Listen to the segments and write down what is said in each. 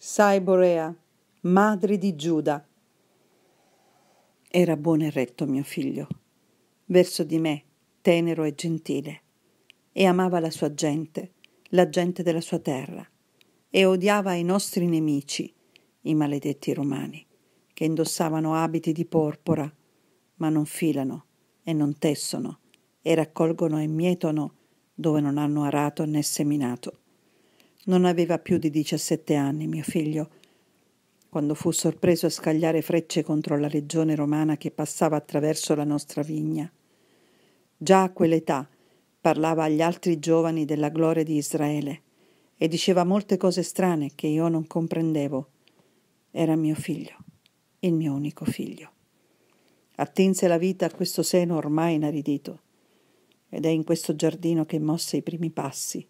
Saiborea, madre di Giuda. Era buono e retto mio figlio, verso di me, tenero e gentile, e amava la sua gente, la gente della sua terra, e odiava i nostri nemici, i maledetti romani, che indossavano abiti di porpora, ma non filano e non tessono, e raccolgono e mietono dove non hanno arato né seminato non aveva più di 17 anni, mio figlio. Quando fu sorpreso a scagliare frecce contro la legione romana che passava attraverso la nostra vigna. Già a quell'età parlava agli altri giovani della gloria di Israele e diceva molte cose strane che io non comprendevo. Era mio figlio, il mio unico figlio. Attinse la vita a questo seno ormai inaridito ed è in questo giardino che mosse i primi passi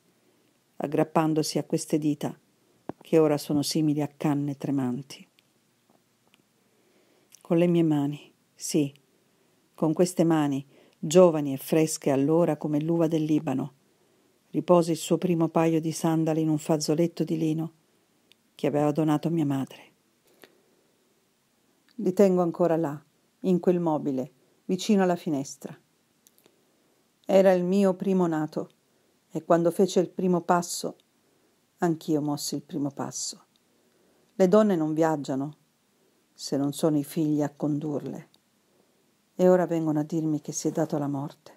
aggrappandosi a queste dita, che ora sono simili a canne tremanti. Con le mie mani, sì, con queste mani, giovani e fresche allora come l'uva del Libano, ripose il suo primo paio di sandali in un fazzoletto di lino che aveva donato mia madre. Li tengo ancora là, in quel mobile, vicino alla finestra. Era il mio primo nato e quando fece il primo passo, anch'io mossi il primo passo. Le donne non viaggiano se non sono i figli a condurle. E ora vengono a dirmi che si è dato alla morte,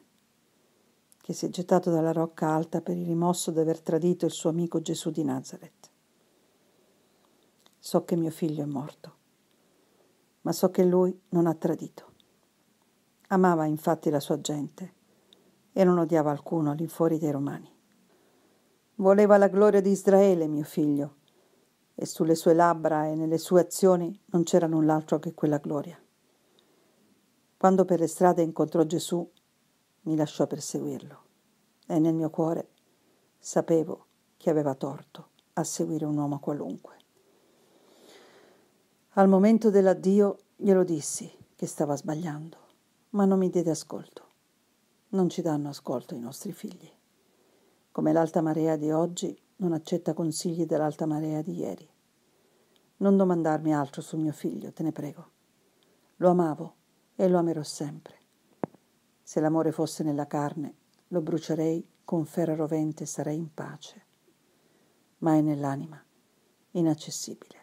che si è gettato dalla rocca alta per il rimosso d'aver tradito il suo amico Gesù di Nazareth. So che mio figlio è morto, ma so che lui non ha tradito. Amava infatti la sua gente e non odiava alcuno all'infuori dei romani. Voleva la gloria di Israele, mio figlio, e sulle sue labbra e nelle sue azioni non c'era null'altro che quella gloria. Quando per le strade incontrò Gesù, mi lasciò perseguirlo e nel mio cuore sapevo che aveva torto a seguire un uomo qualunque. Al momento dell'addio glielo dissi che stava sbagliando, ma non mi diede ascolto non ci danno ascolto i nostri figli. Come l'alta marea di oggi non accetta consigli dell'alta marea di ieri. Non domandarmi altro su mio figlio, te ne prego. Lo amavo e lo amerò sempre. Se l'amore fosse nella carne, lo brucierei con ferro rovente e sarei in pace. Ma è nell'anima, inaccessibile.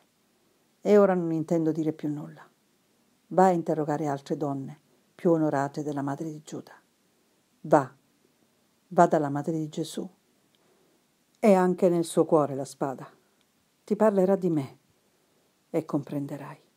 E ora non intendo dire più nulla. Va a interrogare altre donne più onorate della madre di Giuda. Va, va dalla madre di Gesù. È anche nel suo cuore la spada. Ti parlerà di me e comprenderai.